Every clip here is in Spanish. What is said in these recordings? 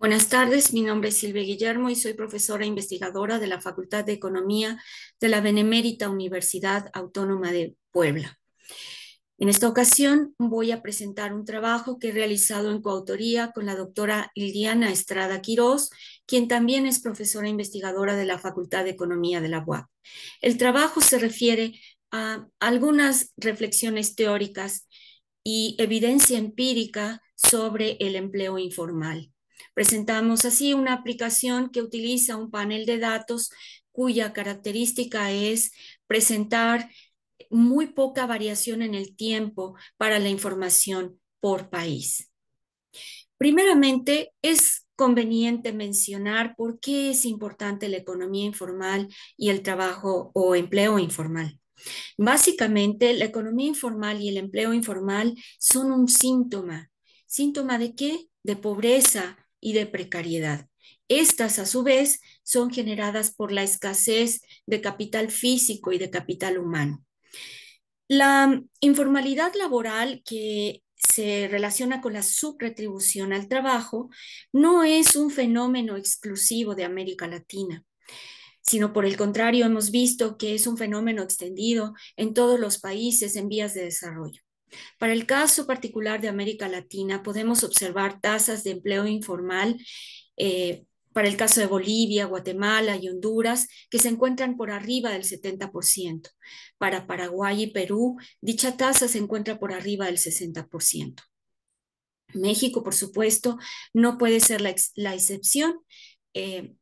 Buenas tardes, mi nombre es Silvia Guillermo y soy profesora investigadora de la Facultad de Economía de la Benemérita Universidad Autónoma de Puebla. En esta ocasión voy a presentar un trabajo que he realizado en coautoría con la doctora Liliana Estrada Quiroz, quien también es profesora investigadora de la Facultad de Economía de la UAP. El trabajo se refiere a algunas reflexiones teóricas y evidencia empírica sobre el empleo informal. Presentamos así una aplicación que utiliza un panel de datos cuya característica es presentar muy poca variación en el tiempo para la información por país. Primeramente, es conveniente mencionar por qué es importante la economía informal y el trabajo o empleo informal. Básicamente, la economía informal y el empleo informal son un síntoma. ¿Síntoma de qué? De pobreza, y de precariedad. Estas, a su vez, son generadas por la escasez de capital físico y de capital humano. La informalidad laboral que se relaciona con la subretribución al trabajo no es un fenómeno exclusivo de América Latina sino por el contrario hemos visto que es un fenómeno extendido en todos los países en vías de desarrollo. Para el caso particular de América Latina, podemos observar tasas de empleo informal eh, para el caso de Bolivia, Guatemala y Honduras, que se encuentran por arriba del 70%. Para Paraguay y Perú, dicha tasa se encuentra por arriba del 60%. México, por supuesto, no puede ser la, excepción. Eh,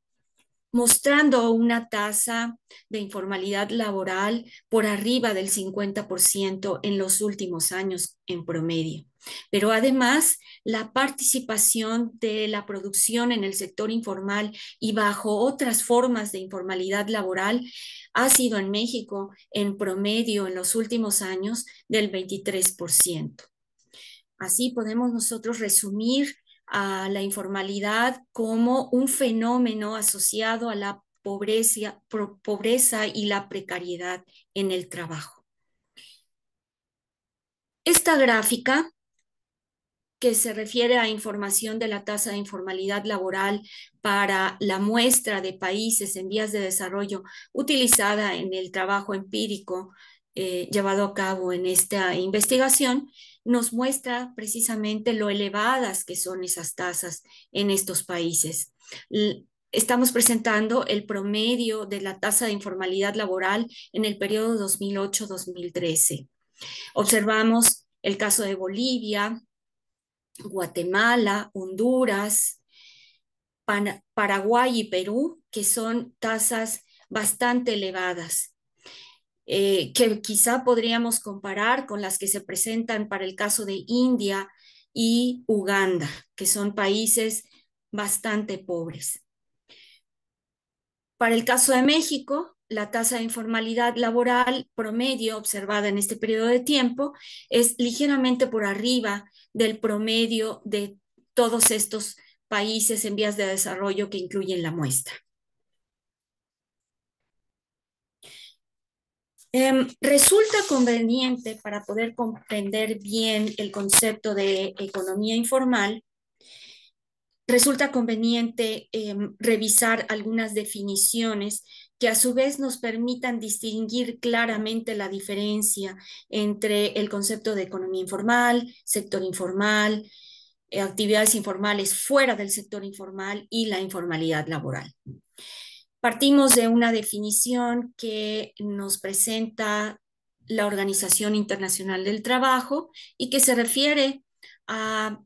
mostrando una tasa de informalidad laboral por arriba del 50% en los últimos años en promedio. Pero además, la participación de la producción en el sector informal y bajo otras formas de informalidad laboral ha sido en México en promedio en los últimos años del 23%. Así podemos nosotros resumir a la informalidad como un fenómeno asociado a la pobreza, pobreza y la precariedad en el trabajo. Esta gráfica que se refiere a información de la tasa de informalidad laboral para la muestra de países en vías de desarrollo utilizada en el trabajo empírico eh, llevado a cabo en esta investigación, nos muestra precisamente lo elevadas que son esas tasas en estos países. Estamos presentando el promedio de la tasa de informalidad laboral en el periodo 2008-2013. Observamos el caso de Bolivia, Guatemala, Honduras, Paraguay y Perú, que son tasas bastante elevadas. Eh, que quizá podríamos comparar con las que se presentan para el caso de India y Uganda, que son países bastante pobres. Para el caso de México, la tasa de informalidad laboral promedio observada en este periodo de tiempo es ligeramente por arriba del promedio de todos estos países en vías de desarrollo que incluyen la muestra. Em, resulta conveniente para poder comprender bien el concepto de economía informal, resulta conveniente em, revisar algunas definiciones que a su vez nos permitan distinguir claramente la diferencia entre el concepto de economía informal, sector informal, eh, actividades informales fuera del sector informal y la informalidad laboral. Partimos de una definición que nos presenta la Organización Internacional del Trabajo y que se refiere a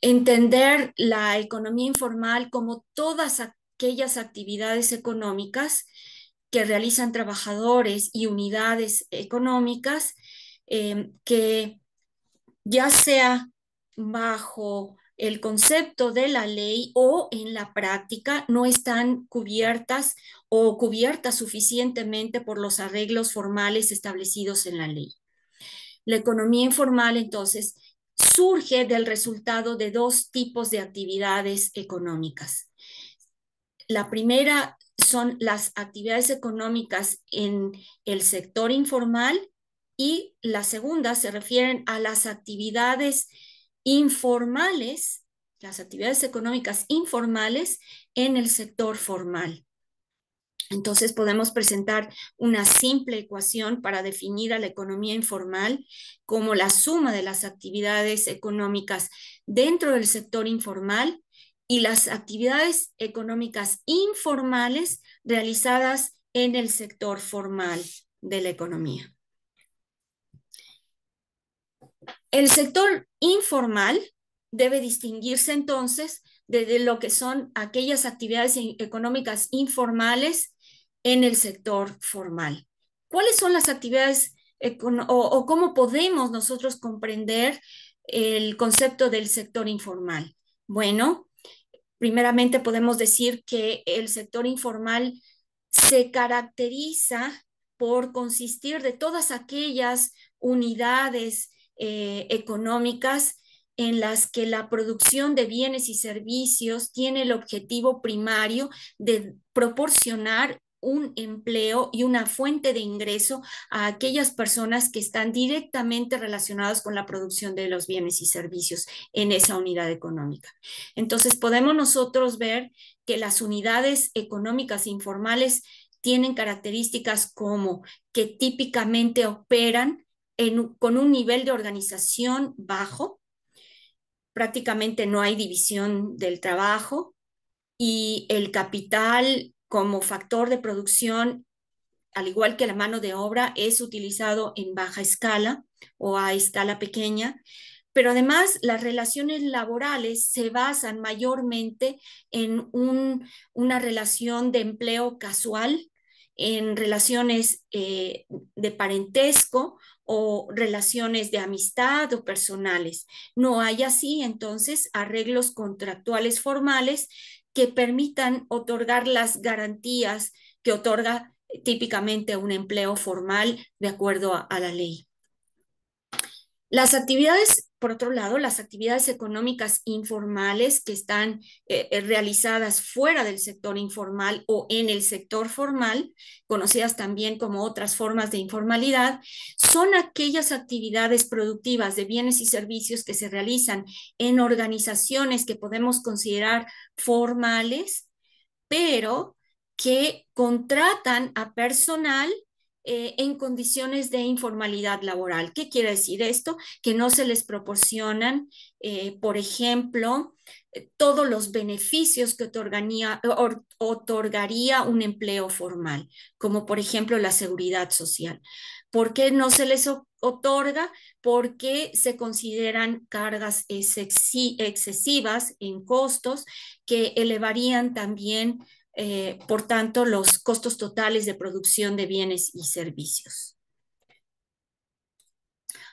entender la economía informal como todas aquellas actividades económicas que realizan trabajadores y unidades económicas eh, que ya sea bajo el concepto de la ley o en la práctica no están cubiertas o cubiertas suficientemente por los arreglos formales establecidos en la ley. La economía informal, entonces, surge del resultado de dos tipos de actividades económicas. La primera son las actividades económicas en el sector informal y la segunda se refieren a las actividades informales, las actividades económicas informales en el sector formal. Entonces podemos presentar una simple ecuación para definir a la economía informal como la suma de las actividades económicas dentro del sector informal y las actividades económicas informales realizadas en el sector formal de la economía. El sector informal debe distinguirse entonces de lo que son aquellas actividades e, económicas informales en el sector formal. ¿Cuáles son las actividades o, cómo podemos nosotros comprender el concepto del sector informal? Bueno, primeramente podemos decir que el sector informal se caracteriza por consistir de todas aquellas unidades eh, económicas en las que la producción de bienes y servicios tiene el objetivo primario de proporcionar un empleo y una fuente de ingreso a aquellas personas que están directamente relacionadas con la producción de los bienes y servicios en esa unidad económica. Entonces, podemos nosotros ver que las unidades económicas informales tienen características como que típicamente operan con un nivel de organización bajo, prácticamente no hay división del trabajo y el capital como factor de producción, al igual que la mano de obra, es utilizado en baja escala o a escala pequeña. Pero además las relaciones laborales se basan mayormente en una relación de empleo casual, en relaciones eh, de parentesco o relaciones de amistad o personales. No hay así entonces arreglos contractuales formales que permitan otorgar las garantías que otorga eh, típicamente un empleo formal de acuerdo a, a la ley. Las actividades por otro lado, las actividades económicas informales que están eh, eh, realizadas fuera del sector informal o en el sector formal, conocidas también como otras formas de informalidad, son aquellas actividades productivas de bienes y servicios que se realizan en organizaciones que podemos considerar formales, pero que contratan a personal eh, en condiciones de informalidad laboral. ¿Qué quiere decir esto? Que no se les proporcionan, eh, por ejemplo, eh, todos los beneficios que otorgaría, otorgaría un empleo formal, como por ejemplo la seguridad social. ¿Por qué no se les otorga? Porque se consideran cargas excesivas en costos que elevarían también eh, por tanto, los costos totales de producción de bienes y servicios.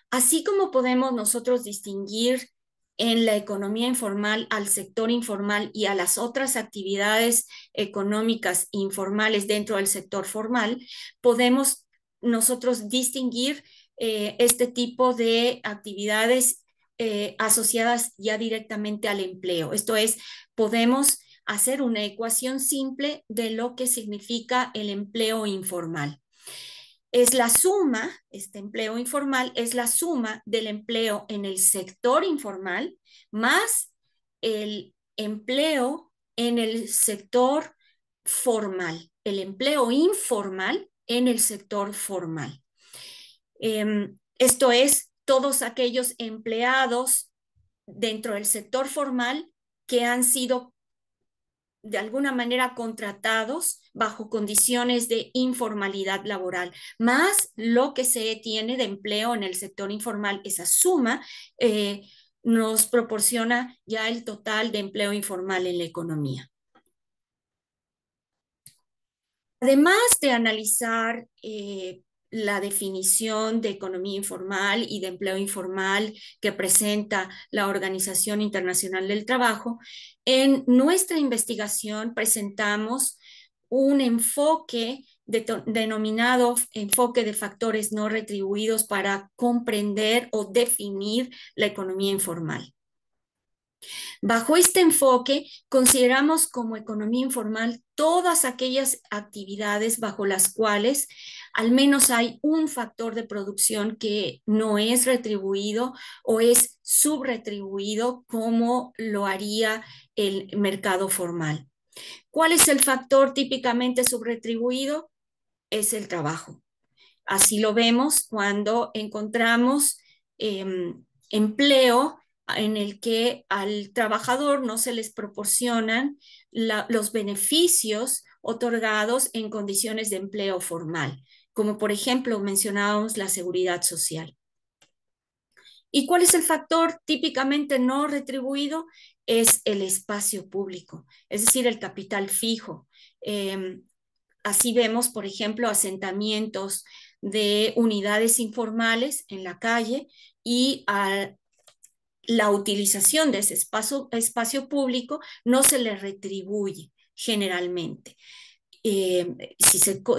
Así como podemos nosotros distinguir en la economía informal al sector informal y a las otras actividades económicas informales dentro del sector formal, podemos nosotros distinguir eh, este tipo de actividades eh, asociadas ya directamente al empleo. Esto es, podemos hacer una ecuación simple de lo que significa el empleo informal. Es la suma, este empleo informal es la suma del empleo en el sector informal más el empleo en el sector formal, el empleo informal en el sector formal. Em, esto es, todos aquellos empleados dentro del sector formal que han sido de alguna manera contratados bajo condiciones de informalidad laboral, más lo que se tiene de empleo en el sector informal. Esa suma eh, nos proporciona ya el total de empleo informal en la economía. Además de analizar eh, la definición de economía informal y de empleo informal que presenta la Organización Internacional del Trabajo, en nuestra investigación presentamos un enfoque denominado enfoque de factores no retribuidos para comprender o definir la economía informal. Bajo este enfoque, consideramos como economía informal todas aquellas actividades bajo las cuales al menos hay un factor de producción que no es retribuido o es subretribuido como lo haría el mercado formal. ¿Cuál es el factor típicamente subretribuido? Es el trabajo. Así lo vemos cuando encontramos em, empleo en el que al trabajador no se les proporcionan los beneficios otorgados en condiciones de empleo formal como por ejemplo mencionábamos la seguridad social. ¿Y cuál es el factor típicamente no retribuido? Es el espacio público, es decir, el capital fijo. Em, así vemos, por ejemplo, asentamientos de unidades informales en la calle y la utilización de ese espacio, espacio público no se le retribuye generalmente. Em,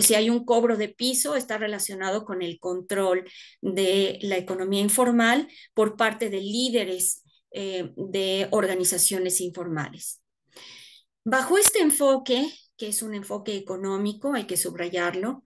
si, hay un cobro de piso, está relacionado con el control de la economía informal por parte de líderes eh, de organizaciones informales. Bajo este enfoque, que es un enfoque económico, hay que subrayarlo,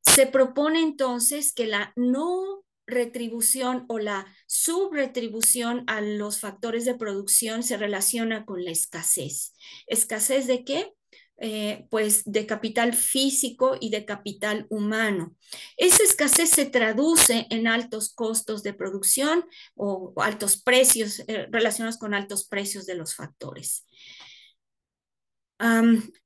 se propone entonces que la no retribución o la subretribución a los factores de producción se relaciona con la escasez. ¿Escasez de qué? Eh, pues de capital físico y de capital humano. Esa escasez se traduce en altos costos de producción o altos precios eh, relacionados con altos precios de los factores.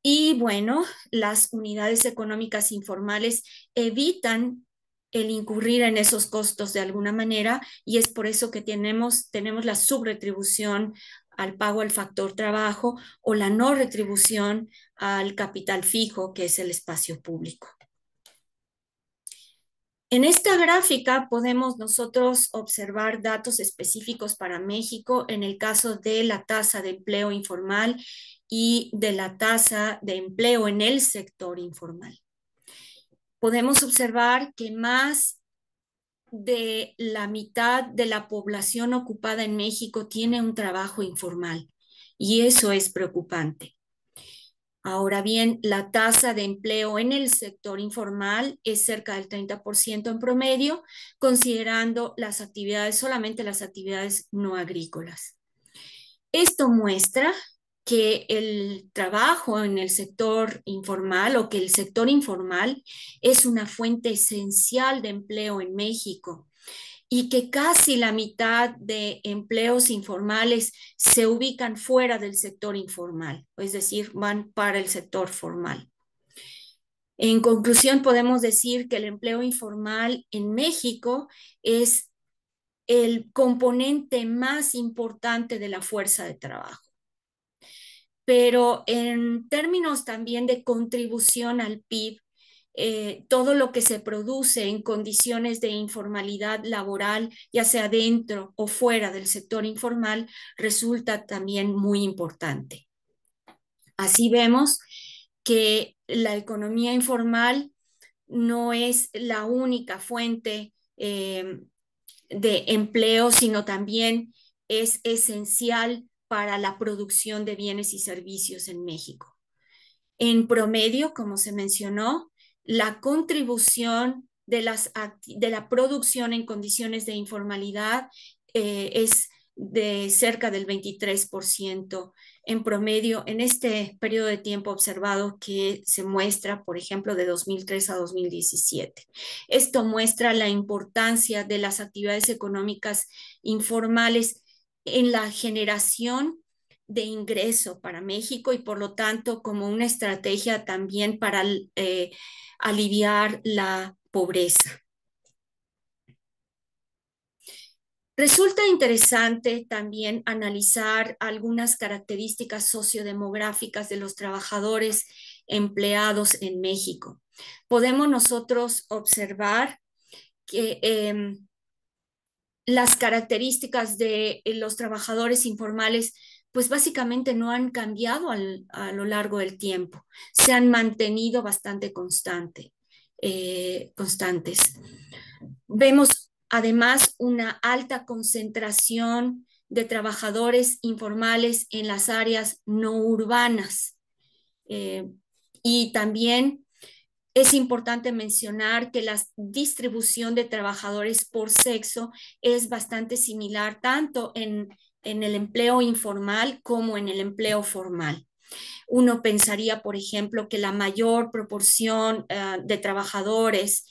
y bueno, las unidades económicas informales evitan el incurrir en esos costos de alguna manera y es por eso que tenemos, tenemos la subretribución al pago al factor trabajo o la no retribución al capital fijo, que es el espacio público. En esta gráfica podemos nosotros observar datos específicos para México en el caso de la tasa de empleo informal y de la tasa de empleo en el sector informal. Podemos observar que más de la mitad de la población ocupada en México tiene un trabajo informal y eso es preocupante. Ahora bien, la tasa de empleo en el sector informal es cerca del 30% en promedio, considerando las actividades, solamente las actividades no agrícolas. Esto muestra que el trabajo en el sector informal o que el sector informal es una fuente esencial de empleo en México y que casi la mitad de empleos informales se ubican fuera del sector informal, es decir, van para el sector formal. En conclusión, podemos decir que el empleo informal en México es el componente más importante de la fuerza de trabajo pero en términos también de contribución al PIB, eh, todo lo que se produce en condiciones de informalidad laboral, ya sea dentro o fuera del sector informal, resulta también muy importante. Así vemos que la economía informal no es la única fuente eh, de empleo, sino también es esencial para la producción de bienes y servicios en México. En promedio, como se mencionó, la contribución de, la producción en condiciones de informalidad eh, es de cerca del 23% en promedio en este periodo de tiempo observado que se muestra, por ejemplo, de 2003 a 2017. Esto muestra la importancia de las actividades económicas informales en la generación de ingreso para México y por lo tanto como una estrategia también para eh, aliviar la pobreza. Resulta interesante también analizar algunas características sociodemográficas de los trabajadores empleados en México. Podemos nosotros observar que em, las características de eh, los trabajadores informales pues básicamente no han cambiado a lo largo del tiempo, se han mantenido bastante eh, constantes. Vemos además una alta concentración de trabajadores informales en las áreas no urbanas eh, y también es importante mencionar que la distribución de trabajadores por sexo es bastante similar tanto en, el empleo informal como en el empleo formal. Uno pensaría, por ejemplo, que la mayor proporción ah, de trabajadores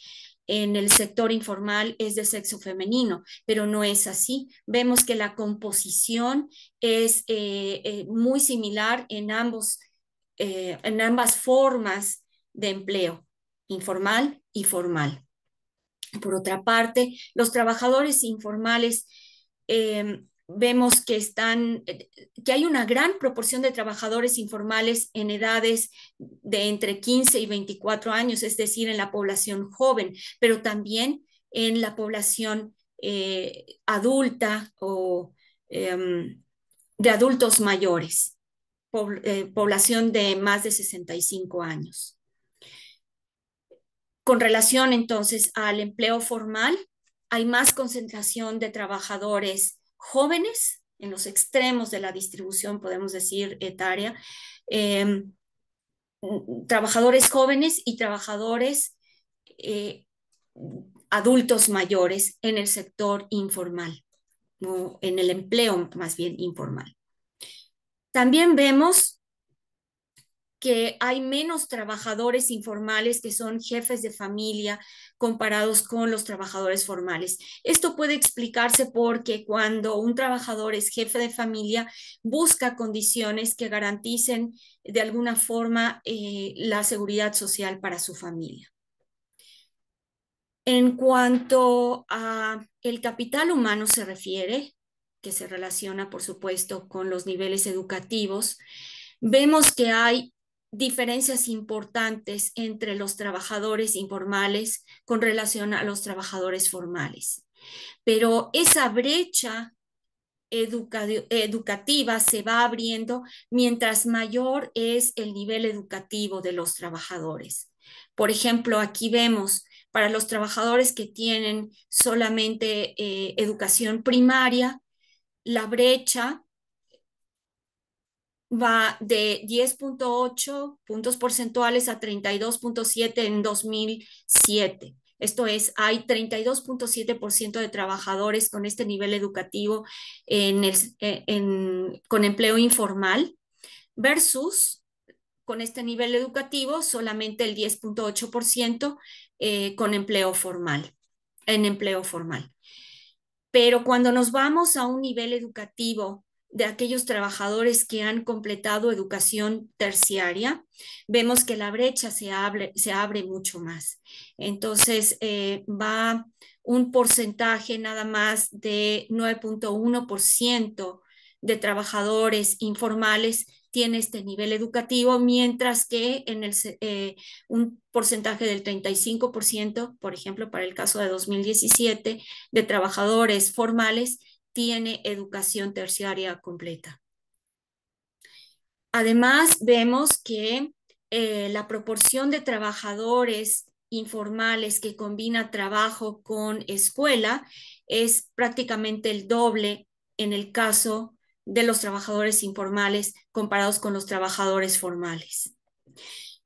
en el sector informal es de sexo femenino, pero no es así. Vemos que la composición es eh, eh, muy similar en, ambos, eh, en ambas formas de empleo informal y formal. Por otra parte, los trabajadores informales eh, vemos que están, eh, que hay una gran proporción de trabajadores informales en edades de entre 15 y 24 años, es decir, en la población joven, pero también en la población eh, adulta o de adultos mayores, población de más de 65 años. Con relación entonces al empleo formal, hay más concentración de trabajadores jóvenes en los extremos de la distribución, podemos decir, etaria, em, trabajadores jóvenes y trabajadores eh, adultos mayores en el sector informal, o en el empleo más bien informal. También vemos que hay menos trabajadores informales que son jefes de familia comparados con los trabajadores formales. Esto puede explicarse porque cuando un trabajador es jefe de familia, busca condiciones que garanticen de alguna forma eh, la seguridad social para su familia. En cuanto a el capital humano se refiere, que se relaciona por supuesto con los niveles educativos, vemos que hay diferencias importantes entre los trabajadores informales con relación a los trabajadores formales. Pero esa brecha educativa se va abriendo mientras mayor es el nivel educativo de los trabajadores. Por ejemplo, aquí vemos para los trabajadores que tienen solamente eh, educación primaria, la brecha va de 10.8 puntos porcentuales a 32.7 en 2007. Esto es, hay 32.7% de trabajadores con este nivel educativo eh, en con empleo informal versus con este nivel educativo solamente el 10.8% eh, con empleo formal, en empleo formal. Pero cuando nos vamos a un nivel educativo de aquellos trabajadores que han completado educación terciaria, vemos que la brecha se abre, se abre mucho más. Entonces, eh, va un porcentaje nada más de 9.1% de trabajadores informales tiene este nivel educativo, mientras que en el, eh, un porcentaje del 35%, por ejemplo, para el caso de 2017, de trabajadores formales tiene educación terciaria completa. Además, vemos que eh, la proporción de trabajadores informales que combina trabajo con escuela es prácticamente el doble en el caso de los trabajadores informales comparados con los trabajadores formales.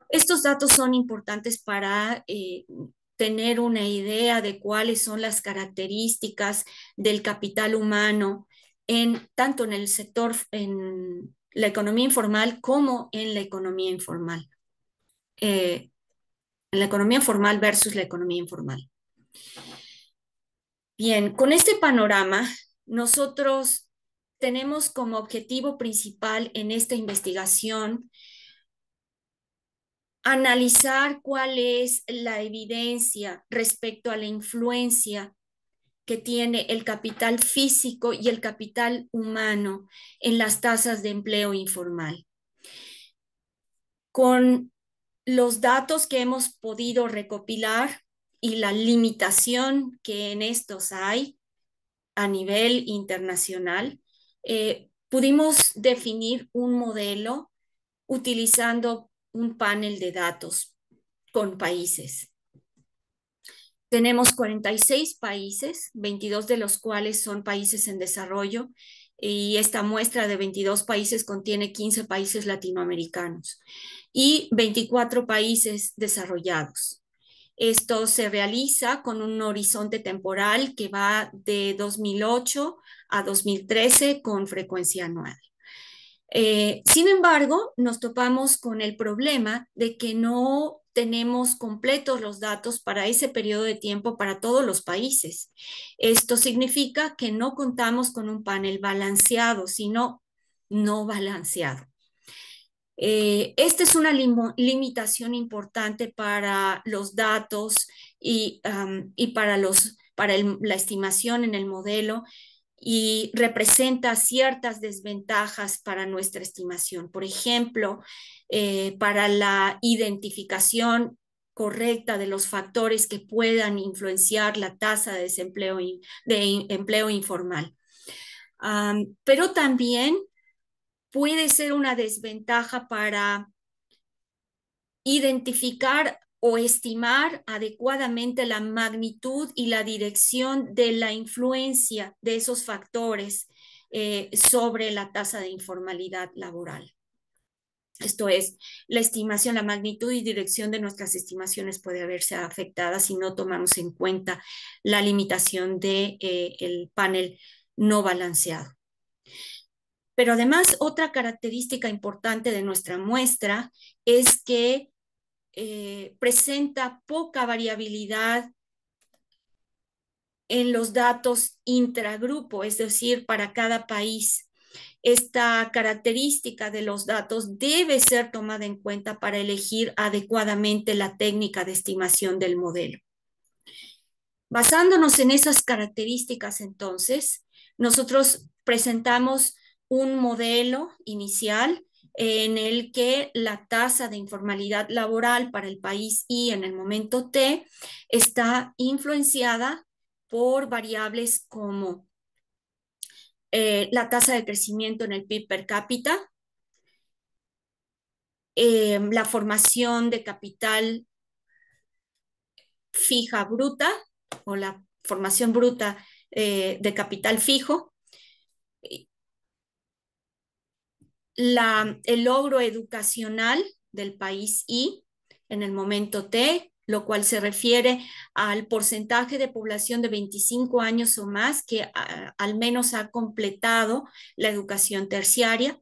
Estos datos son importantes para eh, tener una idea de cuáles son las características del capital humano, en, tanto en el sector, en la economía informal como en la economía informal. Eh, en la economía formal versus la economía informal. Bien, con este panorama, nosotros tenemos como objetivo principal en esta investigación analizar cuál es la evidencia respecto a la influencia que tiene el capital físico y el capital humano en las tasas de empleo informal. Con los datos que hemos podido recopilar y la limitación que en estos hay a nivel internacional, eh, pudimos definir un modelo utilizando un panel de datos con países. Tenemos 46 países, 22 de los cuales son países en desarrollo, y esta muestra de 22 países contiene 15 países latinoamericanos y 24 países desarrollados. Esto se realiza con un horizonte temporal que va de 2008 a 2013 con frecuencia anual. Eh, sin embargo, nos topamos con el problema de que no tenemos completos los datos para ese periodo de tiempo para todos los países. Esto significa que no contamos con un panel balanceado, sino no balanceado. Eh, esta es una limitación importante para los datos y, para, la estimación en el modelo y representa ciertas desventajas para nuestra estimación. Por ejemplo, eh, para la identificación correcta de los factores que puedan influenciar la tasa de desempleo de empleo informal. pero también puede ser una desventaja para identificar o estimar adecuadamente la magnitud y la dirección de la influencia de esos factores eh, sobre la tasa de informalidad laboral. Esto es, la estimación, la magnitud y dirección de nuestras estimaciones puede haberse afectada si no tomamos en cuenta la limitación del de, eh, el panel no balanceado. Pero además, otra característica importante de nuestra muestra es que eh, presenta poca variabilidad en los datos intragrupo, es decir, para cada país. Esta característica de los datos debe ser tomada en cuenta para elegir adecuadamente la técnica de estimación del modelo. Basándonos en esas características, entonces, nosotros presentamos un modelo inicial en el que la tasa de informalidad laboral para el país y en el momento T está influenciada por variables como eh, la tasa de crecimiento en el PIB per cápita, eh, la formación de capital fija bruta o la formación bruta eh, de capital fijo, el logro educacional del país I en el momento T, lo cual se refiere al porcentaje de población de 25 años o más que ah, al menos ha completado la educación terciaria.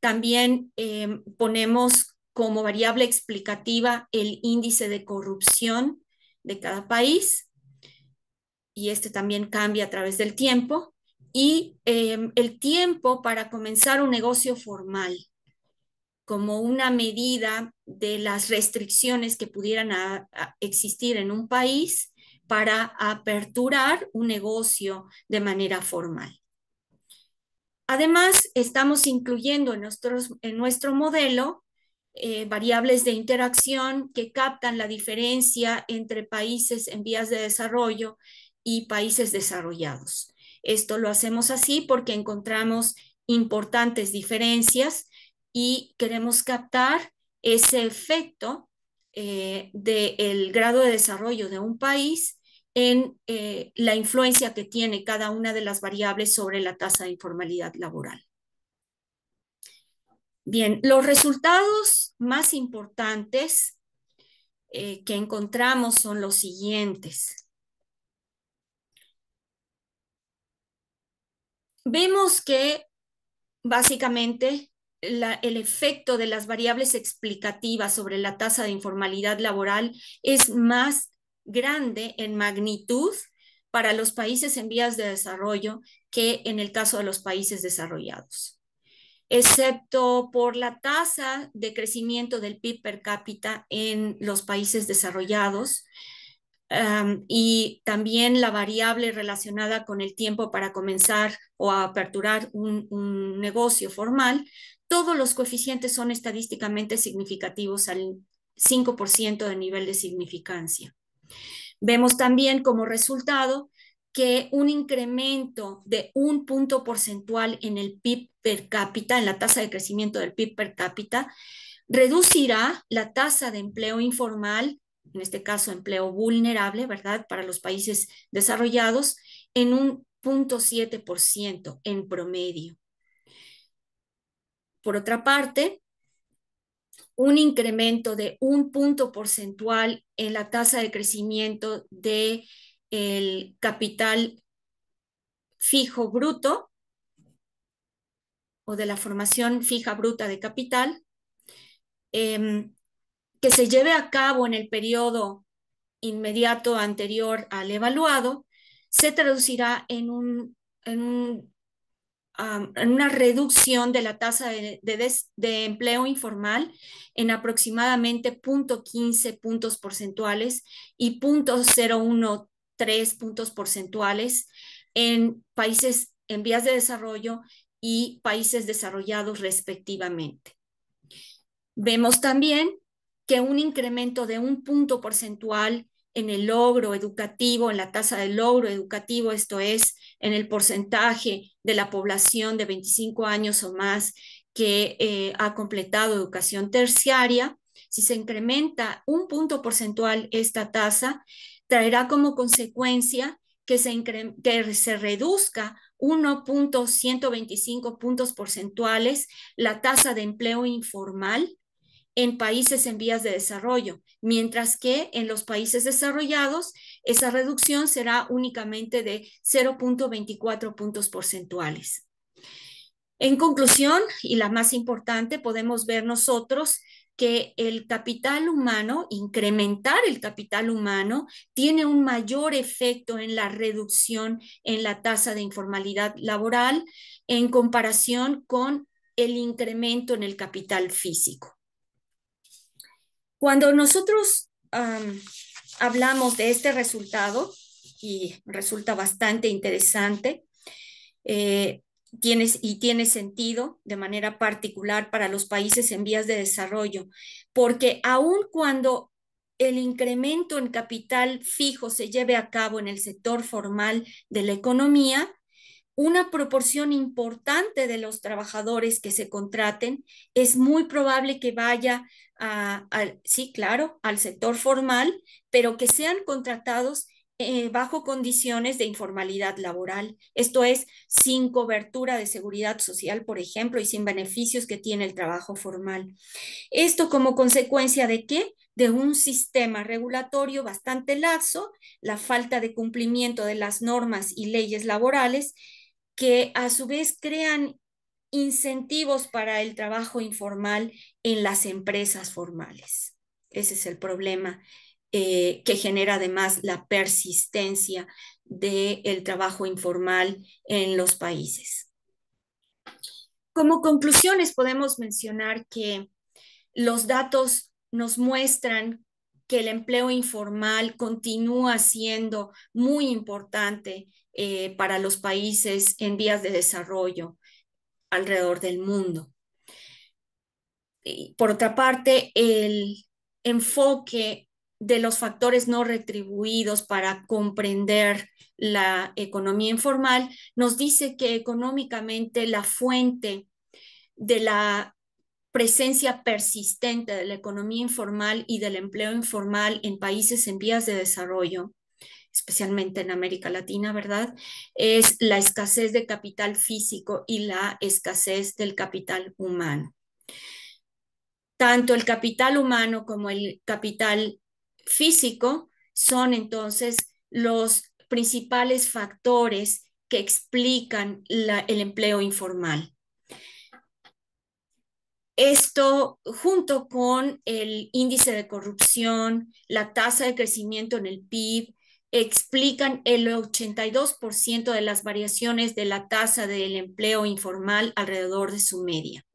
También eh, ponemos como variable explicativa el índice de corrupción de cada país y este también cambia a través del tiempo y em, el tiempo para comenzar un negocio formal como una medida de las restricciones que pudieran existir en un país para aperturar un negocio de manera formal. Además, estamos incluyendo en, en nuestro modelo eh, variables de interacción que captan la diferencia entre países en vías de desarrollo y países desarrollados. Esto lo hacemos así porque encontramos importantes diferencias y queremos captar ese efecto eh, del grado de desarrollo de un país en eh, la influencia que tiene cada una de las variables sobre la tasa de informalidad laboral. Bien, los resultados más importantes eh, que encontramos son los siguientes. vemos que básicamente el efecto de las variables explicativas sobre la tasa de informalidad laboral es más grande en magnitud para los países en vías de desarrollo que en el caso de los países desarrollados. Excepto por la tasa de crecimiento del PIB per cápita en los países desarrollados, y también la variable relacionada con el tiempo para comenzar o aperturar un, un, negocio formal, todos los coeficientes son estadísticamente significativos al 5% de nivel de significancia. Vemos también como resultado que un incremento de un punto porcentual en el PIB per cápita, en la tasa de crecimiento del PIB per cápita, reducirá la tasa de empleo informal en este caso empleo vulnerable, ¿verdad? Para los países desarrollados en un 0.7% en promedio. Por otra parte, un incremento de un punto porcentual en la tasa de crecimiento del el capital fijo bruto o de la formación fija bruta de capital, em, que se lleve a cabo en el periodo inmediato anterior al evaluado se traducirá en, un, en, una reducción de la tasa de, empleo informal en aproximadamente 0.15 puntos porcentuales y 0.013 puntos porcentuales en países en vías de desarrollo y países desarrollados respectivamente. Vemos también que un incremento de un punto porcentual en el logro educativo, en la tasa de logro educativo, esto es, en el porcentaje de la población de 25 años o más que eh, ha completado educación terciaria, si se incrementa un punto porcentual esta tasa, traerá como consecuencia que se, que se reduzca 1.125 puntos porcentuales la tasa de empleo informal en países en vías de desarrollo, mientras que en los países desarrollados esa reducción será únicamente de 0.24 puntos porcentuales. En conclusión, y la más importante, podemos ver nosotros que el capital humano, incrementar el capital humano, tiene un mayor efecto en la reducción en la tasa de informalidad laboral en comparación con el incremento en el capital físico. Cuando nosotros hablamos de este resultado, y resulta bastante interesante, eh, y tiene sentido de manera particular para los países en vías de desarrollo, porque aun cuando el incremento en capital fijo se lleve a cabo en el sector formal de la economía, una proporción importante de los trabajadores que se contraten es muy probable que vaya sí, claro, al sector formal, pero que sean contratados eh, bajo condiciones de informalidad laboral, esto es, sin cobertura de seguridad social, por ejemplo, y sin beneficios que tiene el trabajo formal. Esto como consecuencia de qué? De un sistema regulatorio bastante laxo, la falta de cumplimiento de las normas y leyes laborales, que a su vez crean incentivos para el trabajo informal en las empresas formales. Ese es el problema eh, que genera además la persistencia del el trabajo informal en los países. Como conclusiones podemos mencionar que los datos nos muestran que el empleo informal continúa siendo muy importante eh, para los países en vías de desarrollo alrededor del mundo. por otra parte, el enfoque de los factores no retribuidos para comprender la economía informal nos dice que económicamente la fuente de la presencia persistente de la economía informal y del empleo informal en países en vías de desarrollo especialmente en América Latina, ¿verdad? Es la escasez de capital físico y la escasez del capital humano. Tanto el capital humano como el capital físico son entonces los principales factores que explican el empleo informal. Esto junto con el índice de corrupción, la tasa de crecimiento en el PIB, explican el 82% de las variaciones de la tasa del empleo informal alrededor de su media.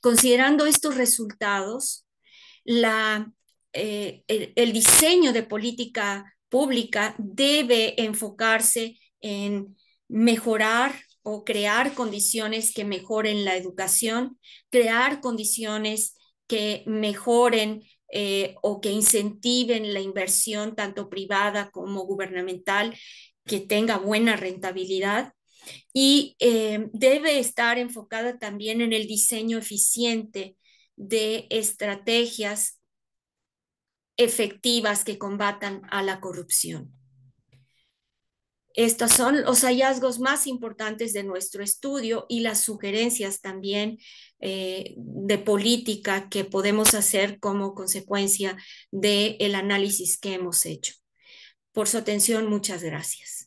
Considerando estos resultados, eh, el, diseño de política pública debe enfocarse en mejorar o crear condiciones que mejoren la educación, crear condiciones que mejoren eh, o que incentiven la inversión tanto privada como gubernamental que tenga buena rentabilidad y eh, debe estar enfocada también en el diseño eficiente de estrategias efectivas que combatan a la corrupción. Estos son los hallazgos más importantes de nuestro estudio y las sugerencias también eh, de política que podemos hacer como consecuencia del análisis que hemos hecho. Por su atención, muchas gracias.